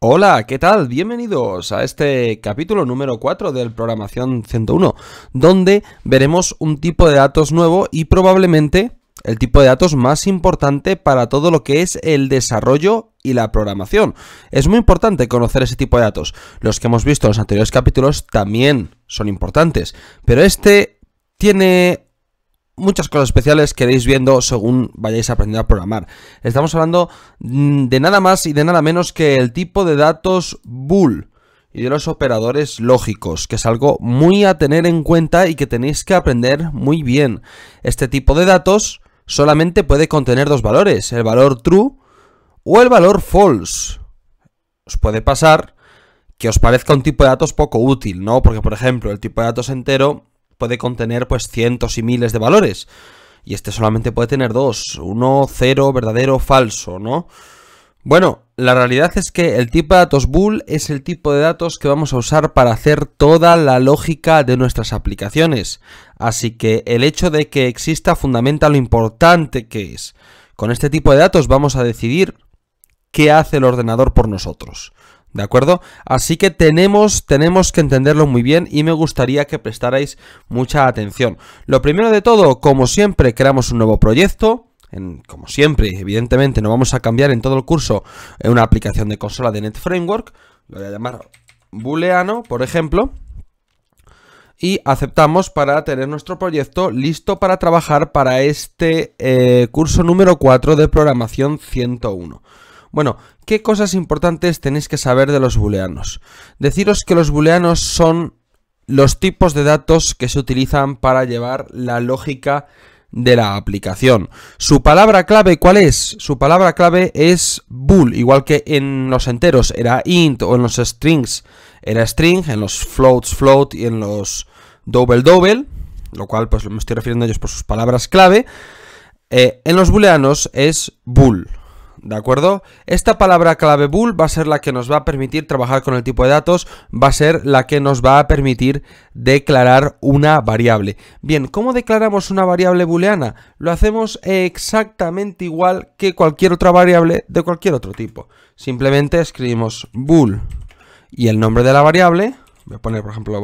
Hola, ¿qué tal? Bienvenidos a este capítulo número 4 del Programación 101, donde veremos un tipo de datos nuevo y probablemente el tipo de datos más importante para todo lo que es el desarrollo y la programación. Es muy importante conocer ese tipo de datos. Los que hemos visto en los anteriores capítulos también son importantes, pero este tiene muchas cosas especiales que iréis viendo según vayáis aprendiendo a programar. Estamos hablando mm, de nada más y de nada menos que el tipo de datos bool y de los operadores lógicos, que es algo muy a tener en cuenta y que tenéis que aprender muy bien. Este tipo de datos solamente puede contener dos valores, el valor true o el valor false. Os puede pasar que os parezca un tipo de datos poco útil, ¿no? Porque, por ejemplo, el tipo de datos entero puede contener pues cientos y miles de valores. Y este solamente puede tener dos, uno, cero, verdadero, falso, ¿no? Bueno, la realidad es que el tipo de datos bool es el tipo de datos que vamos a usar para hacer toda la lógica de nuestras aplicaciones. Así que el hecho de que exista fundamenta lo importante que es. Con este tipo de datos vamos a decidir qué hace el ordenador por nosotros. ¿De acuerdo? Así que tenemos, tenemos que entenderlo muy bien y me gustaría que prestarais mucha atención. Lo primero de todo, como siempre, creamos un nuevo proyecto como siempre, evidentemente no vamos a cambiar en todo el curso eh, una aplicación de consola de Net Framework, lo voy a llamar booleano, por ejemplo, y aceptamos para tener nuestro proyecto listo para trabajar para este eh, curso número 4 de programación 101. Bueno, ¿qué cosas importantes tenéis que saber de los booleanos? Deciros que los booleanos son los tipos de datos que se utilizan para llevar la lógica de la aplicación. ¿Su palabra clave cuál es? Su palabra clave es bool, igual que en los enteros era int o en los strings era string, en los floats float y en los double double, lo cual pues me estoy refiriendo a ellos por sus palabras clave. Eh, en los booleanos es bool, ¿de acuerdo? Esta palabra clave bool va a ser la que nos va a permitir trabajar con el tipo de datos, va a ser la que nos va a permitir declarar una variable. Bien, ¿cómo declaramos una variable booleana? Lo hacemos exactamente igual que cualquier otra variable de cualquier otro tipo. Simplemente escribimos bool y el nombre de la variable, voy a poner por ejemplo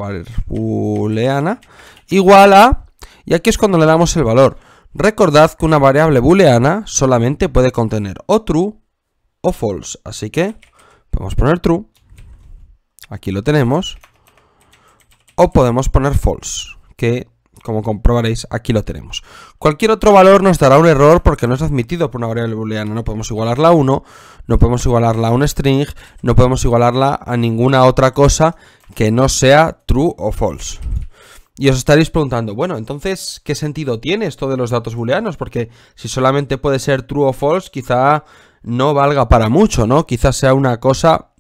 booleana, igual a, y aquí es cuando le damos el valor. Recordad que una variable booleana solamente puede contener o true o false, así que podemos poner true, aquí lo tenemos, o podemos poner false, que como comprobaréis aquí lo tenemos. Cualquier otro valor nos dará un error porque no es admitido por una variable booleana, no podemos igualarla a 1, no podemos igualarla a un string, no podemos igualarla a ninguna otra cosa que no sea true o false. Y os estaréis preguntando, bueno, entonces, ¿qué sentido tiene esto de los datos booleanos? Porque si solamente puede ser true o false, quizá no valga para mucho, ¿no? Quizá sea una cosa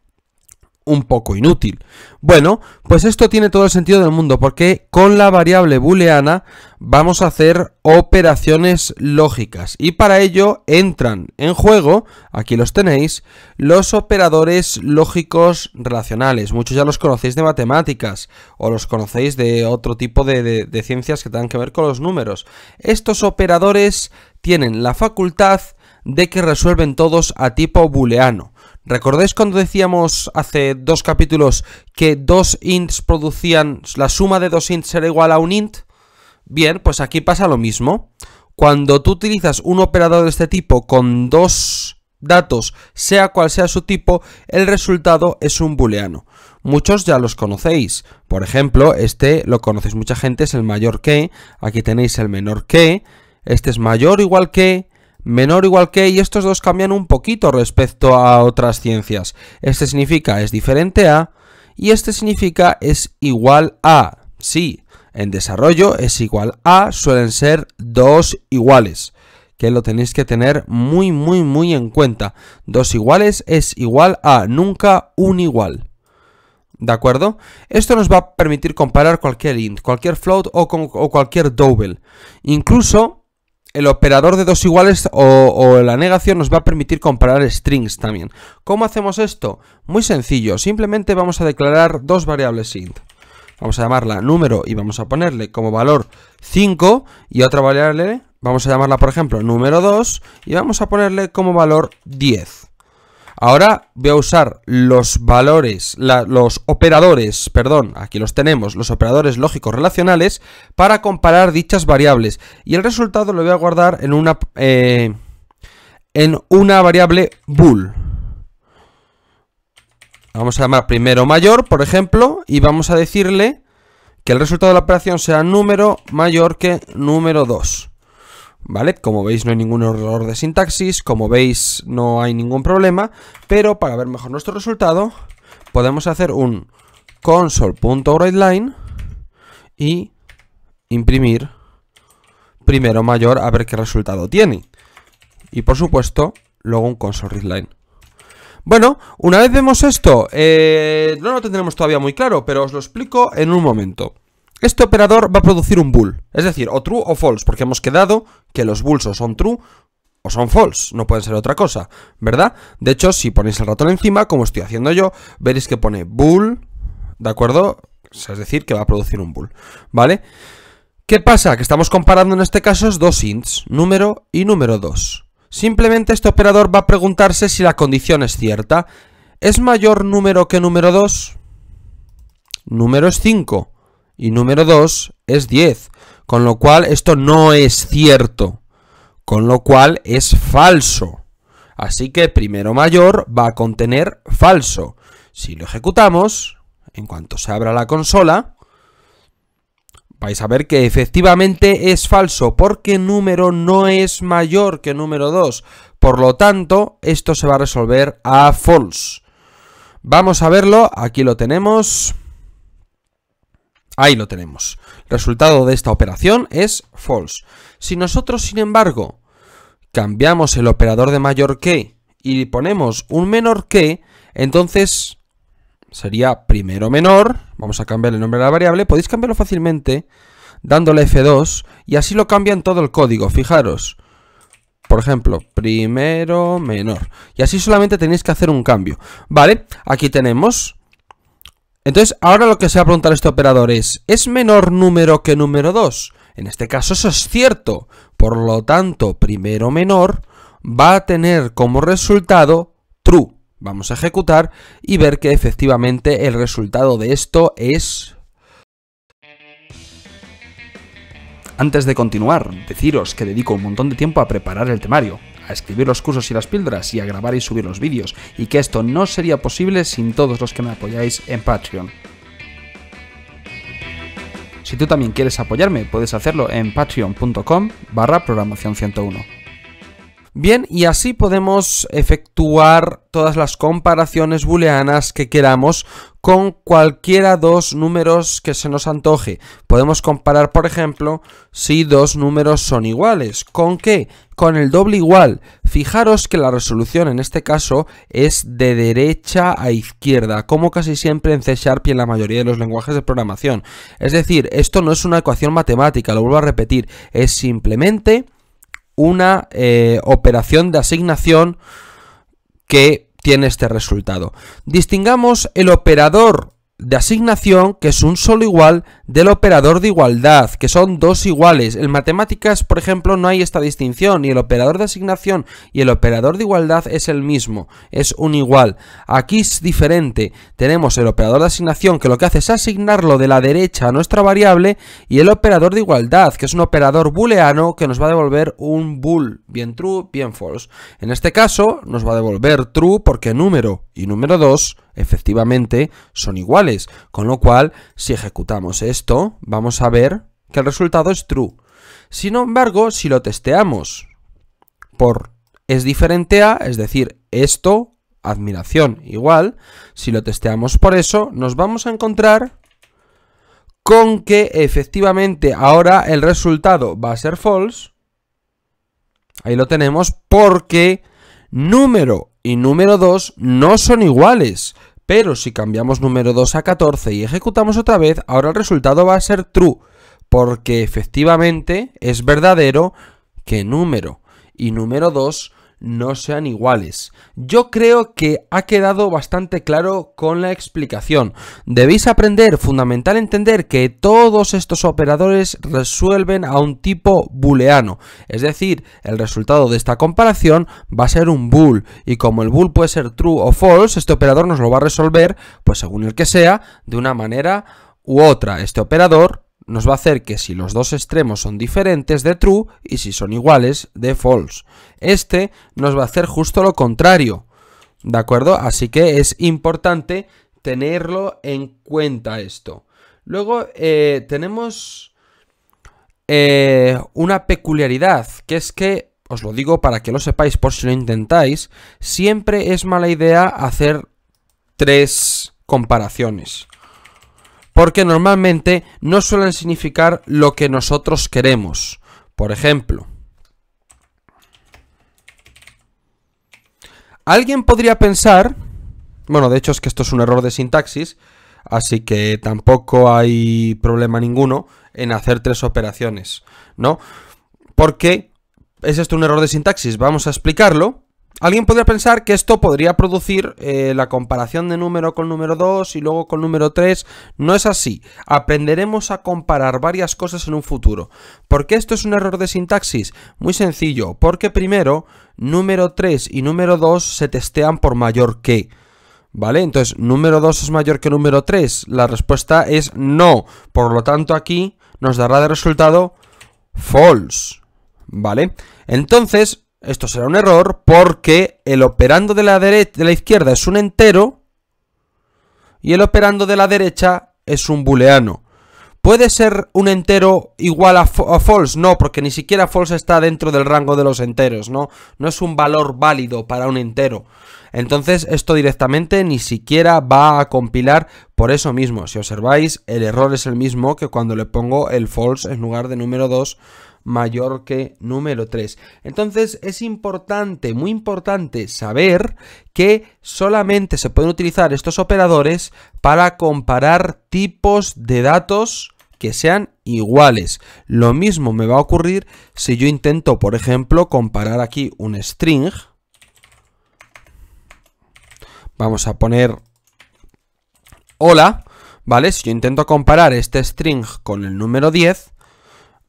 un poco inútil. Bueno, pues esto tiene todo el sentido del mundo porque con la variable booleana vamos a hacer operaciones lógicas y para ello entran en juego, aquí los tenéis, los operadores lógicos relacionales. Muchos ya los conocéis de matemáticas o los conocéis de otro tipo de, ciencias que tengan que ver con los números. Estos operadores tienen la facultad de que resuelven todos a tipo booleano. ¿Recordáis cuando decíamos hace dos capítulos que dos ints producían, la suma de dos ints era igual a un int? Bien, pues aquí pasa lo mismo. Cuando tú utilizas un operador de este tipo con dos datos, sea cual sea su tipo, el resultado es un booleano. Muchos ya los conocéis. Por ejemplo, este lo conocéis mucha gente, es el mayor que, aquí tenéis el menor que, este es mayor igual que, menor o igual que y estos dos cambian un poquito respecto a otras ciencias. Este significa es diferente a y este significa es igual a. Sí, en desarrollo es igual a suelen ser dos iguales que lo tenéis que tener muy muy muy en cuenta. Dos iguales es igual a nunca un igual. ¿De acuerdo? Esto nos va a permitir comparar cualquier int, cualquier float o, o cualquier double. Incluso el operador de dos iguales o, la negación nos va a permitir comparar strings también. ¿Cómo hacemos esto? Muy sencillo, simplemente vamos a declarar dos variables int. Vamos a llamarla número y vamos a ponerle como valor 5 y otra variable, vamos a llamarla por ejemplo número 2 y vamos a ponerle como valor 10. Ahora voy a usar los valores, los operadores, perdón, aquí los tenemos, los operadores lógicos relacionales, para comparar dichas variables. Y el resultado lo voy a guardar en una, eh, en una variable bool. Vamos a llamar primero mayor, por ejemplo, y vamos a decirle que el resultado de la operación sea número mayor que número 2. ¿Vale? Como veis no hay ningún error de sintaxis, como veis no hay ningún problema, pero para ver mejor nuestro resultado podemos hacer un console.writeLine y imprimir primero mayor a ver qué resultado tiene. Y por supuesto, luego un console.Readline. Bueno, una vez vemos esto, eh, no lo tendremos todavía muy claro, pero os lo explico en un momento. Este operador va a producir un bool, es decir, o true o false, porque hemos quedado que los bools o son true o son false, no pueden ser otra cosa, ¿verdad? De hecho, si ponéis el ratón encima, como estoy haciendo yo, veréis que pone bool, ¿de acuerdo? Es decir, que va a producir un bool, ¿vale? ¿Qué pasa? Que estamos comparando en este caso dos ints, número y número 2. Simplemente este operador va a preguntarse si la condición es cierta. ¿Es mayor número que número 2? Número es 5 y número 2 es 10, con lo cual esto no es cierto, con lo cual es falso. Así que primero mayor va a contener falso. Si lo ejecutamos, en cuanto se abra la consola, vais a ver que efectivamente es falso, porque número no es mayor que número 2. Por lo tanto, esto se va a resolver a false. Vamos a verlo, aquí lo tenemos. Ahí lo tenemos. El resultado de esta operación es false. Si nosotros, sin embargo, cambiamos el operador de mayor que y ponemos un menor que, entonces sería primero menor, vamos a cambiar el nombre de la variable, podéis cambiarlo fácilmente dándole F2 y así lo cambian todo el código, fijaros. Por ejemplo, primero menor. Y así solamente tenéis que hacer un cambio. Vale, aquí tenemos entonces, ahora lo que se va a preguntar este operador es, ¿es menor número que número 2? En este caso eso es cierto, por lo tanto, primero menor va a tener como resultado true. Vamos a ejecutar y ver que efectivamente el resultado de esto es Antes de continuar, deciros que dedico un montón de tiempo a preparar el temario a escribir los cursos y las pildras y a grabar y subir los vídeos, y que esto no sería posible sin todos los que me apoyáis en Patreon. Si tú también quieres apoyarme, puedes hacerlo en patreon.com barra programación 101. Bien, y así podemos efectuar todas las comparaciones booleanas que queramos con cualquiera dos números que se nos antoje. Podemos comparar, por ejemplo, si dos números son iguales. ¿Con qué? Con el doble igual. Fijaros que la resolución en este caso es de derecha a izquierda, como casi siempre en C Sharp y en la mayoría de los lenguajes de programación. Es decir, esto no es una ecuación matemática, lo vuelvo a repetir, es simplemente una eh, operación de asignación que tiene este resultado. Distingamos el operador de asignación, que es un solo igual, del operador de igualdad, que son dos iguales. En matemáticas, por ejemplo, no hay esta distinción, y el operador de asignación y el operador de igualdad es el mismo, es un igual. Aquí es diferente, tenemos el operador de asignación que lo que hace es asignarlo de la derecha a nuestra variable, y el operador de igualdad, que es un operador booleano que nos va a devolver un bool, bien true, bien false. En este caso, nos va a devolver true porque número y número 2 efectivamente son iguales, con lo cual si ejecutamos esto, esto, vamos a ver que el resultado es true. Sin embargo, si lo testeamos por es diferente a, es decir, esto, admiración, igual, si lo testeamos por eso, nos vamos a encontrar con que efectivamente ahora el resultado va a ser false. Ahí lo tenemos porque número y número 2 no son iguales, pero si cambiamos número 2 a 14 y ejecutamos otra vez, ahora el resultado va a ser true, porque efectivamente es verdadero que número y número 2 no sean iguales. Yo creo que ha quedado bastante claro con la explicación. Debéis aprender, fundamental entender que todos estos operadores resuelven a un tipo booleano. Es decir, el resultado de esta comparación va a ser un bool. Y como el bool puede ser true o false, este operador nos lo va a resolver, pues según el que sea, de una manera u otra. Este operador nos va a hacer que si los dos extremos son diferentes de true y si son iguales de false. Este nos va a hacer justo lo contrario, ¿de acuerdo? Así que es importante tenerlo en cuenta esto. Luego eh, tenemos eh, una peculiaridad, que es que, os lo digo para que lo sepáis por si lo intentáis, siempre es mala idea hacer tres comparaciones porque normalmente no suelen significar lo que nosotros queremos. Por ejemplo, alguien podría pensar, bueno, de hecho es que esto es un error de sintaxis, así que tampoco hay problema ninguno en hacer tres operaciones, ¿no? Porque es esto un error de sintaxis, vamos a explicarlo Alguien podría pensar que esto podría producir eh, la comparación de número con número 2 y luego con número 3. No es así. Aprenderemos a comparar varias cosas en un futuro. ¿Por qué esto es un error de sintaxis? Muy sencillo, porque primero, número 3 y número 2 se testean por mayor que. ¿Vale? Entonces, ¿número 2 es mayor que número 3? La respuesta es no. Por lo tanto, aquí nos dará de resultado false. ¿Vale? Entonces, esto será un error porque el operando de la, de la izquierda es un entero y el operando de la derecha es un booleano. ¿Puede ser un entero igual a, a, false? No, porque ni siquiera false está dentro del rango de los enteros, ¿no? No es un valor válido para un entero. Entonces esto directamente ni siquiera va a compilar por eso mismo. Si observáis, el error es el mismo que cuando le pongo el false en lugar de número 2 mayor que número 3. Entonces es importante, muy importante saber que solamente se pueden utilizar estos operadores para comparar tipos de datos que sean iguales. Lo mismo me va a ocurrir si yo intento, por ejemplo, comparar aquí un string Vamos a poner hola, ¿vale? Si yo intento comparar este string con el número 10,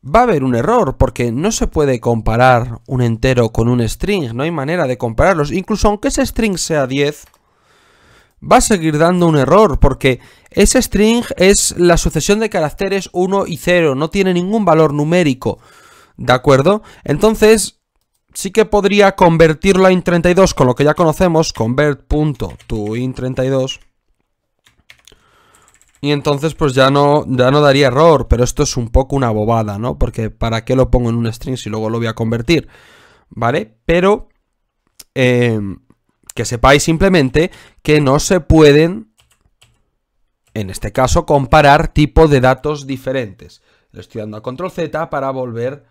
va a haber un error porque no se puede comparar un entero con un string, no hay manera de compararlos. Incluso aunque ese string sea 10, va a seguir dando un error porque ese string es la sucesión de caracteres 1 y 0, no tiene ningún valor numérico, ¿de acuerdo? Entonces, sí que podría convertirlo a int32 con lo que ya conocemos, convert.toint32. Y entonces pues ya no, ya no daría error, pero esto es un poco una bobada, ¿no? Porque ¿para qué lo pongo en un string si luego lo voy a convertir? ¿Vale? Pero eh, que sepáis simplemente que no se pueden, en este caso, comparar tipo de datos diferentes. Le estoy dando a control Z para volver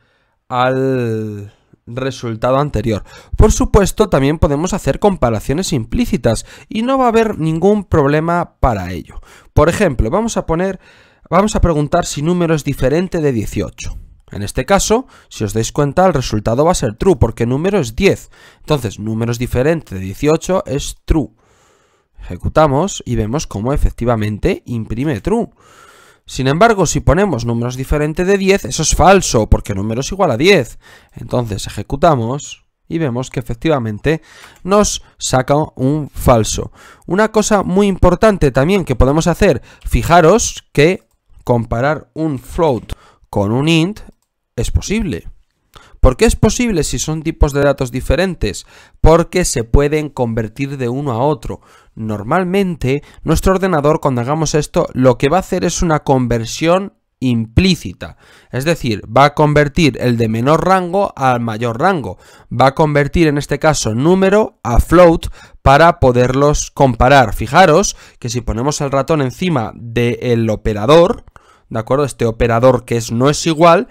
al resultado anterior. Por supuesto, también podemos hacer comparaciones implícitas y no va a haber ningún problema para ello. Por ejemplo, vamos a poner, vamos a preguntar si número es diferente de 18. En este caso, si os dais cuenta, el resultado va a ser true porque número es 10. Entonces, número es diferente de 18 es true. Ejecutamos y vemos cómo efectivamente imprime true. Sin embargo, si ponemos números diferentes de 10, eso es falso, porque número es igual a 10. Entonces ejecutamos y vemos que efectivamente nos saca un falso. Una cosa muy importante también que podemos hacer, fijaros que comparar un float con un int es posible. ¿Por qué es posible si son tipos de datos diferentes? Porque se pueden convertir de uno a otro. Normalmente, nuestro ordenador cuando hagamos esto, lo que va a hacer es una conversión implícita. Es decir, va a convertir el de menor rango al mayor rango. Va a convertir en este caso número a float para poderlos comparar. Fijaros que si ponemos el ratón encima del operador, ¿de acuerdo? Este operador que es no es igual,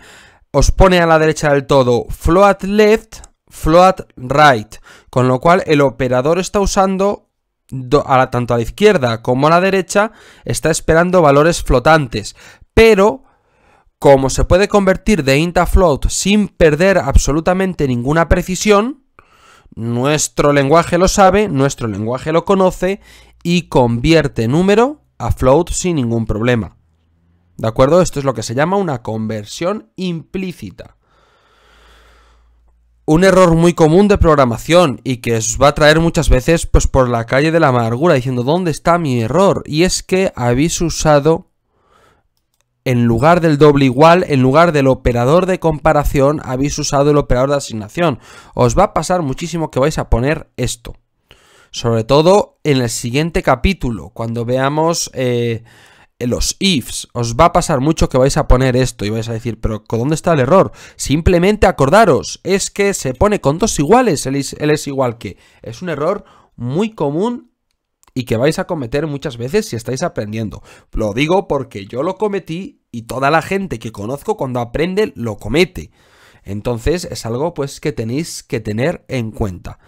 os pone a la derecha del todo float left, float right, con lo cual el operador está usando a tanto a la izquierda como a la derecha, está esperando valores flotantes, pero como se puede convertir de int a float sin perder absolutamente ninguna precisión, nuestro lenguaje lo sabe, nuestro lenguaje lo conoce y convierte número a float sin ningún problema. ¿De acuerdo? Esto es lo que se llama una conversión implícita. Un error muy común de programación y que os va a traer muchas veces pues, por la calle de la amargura diciendo ¿dónde está mi error? Y es que habéis usado en lugar del doble igual, en lugar del operador de comparación, habéis usado el operador de asignación. Os va a pasar muchísimo que vais a poner esto. Sobre todo en el siguiente capítulo, cuando veamos eh, los ifs, os va a pasar mucho que vais a poner esto y vais a decir, pero ¿dónde está el error? Simplemente acordaros, es que se pone con dos iguales, él es, es igual que. Es un error muy común y que vais a cometer muchas veces si estáis aprendiendo. Lo digo porque yo lo cometí y toda la gente que conozco cuando aprende lo comete. Entonces es algo pues que tenéis que tener en cuenta.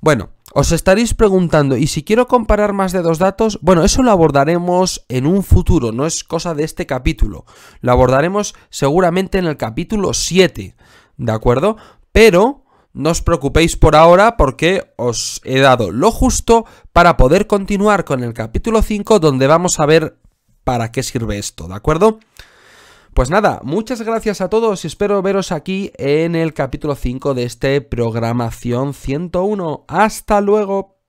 Bueno, os estaréis preguntando, ¿y si quiero comparar más de dos datos? Bueno, eso lo abordaremos en un futuro, no es cosa de este capítulo. Lo abordaremos seguramente en el capítulo 7, ¿de acuerdo? Pero no os preocupéis por ahora porque os he dado lo justo para poder continuar con el capítulo 5 donde vamos a ver para qué sirve esto, ¿de acuerdo? Pues nada, muchas gracias a todos y espero veros aquí en el capítulo 5 de este Programación 101. ¡Hasta luego!